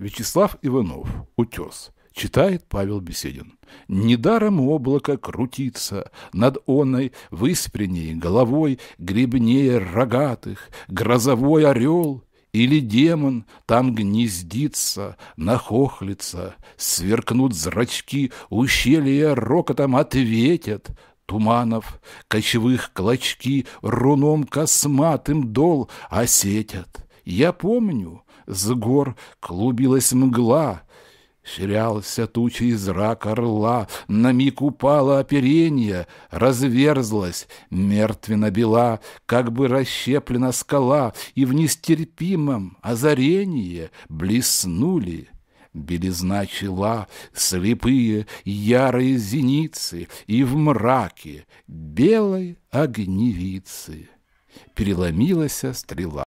Вячеслав Иванов, «Утес». Читает Павел Беседин. «Недаром облако крутится над оной, выспренней головой, гребнее рогатых, грозовой орел». Или демон там гнездится, нахохлится, сверкнут зрачки, ущелья рокотом ответят, туманов, кочевых клочки руном косматым дол осетят. Я помню, с гор клубилась мгла, Ширялся тучи из рак орла, На миг упало оперение, Разверзлась, мертвенно бела, Как бы расщеплена скала, И в нестерпимом озарении Блеснули белизна чела, Слепые, ярые зеницы, И в мраке белой огневицы Переломилась стрела.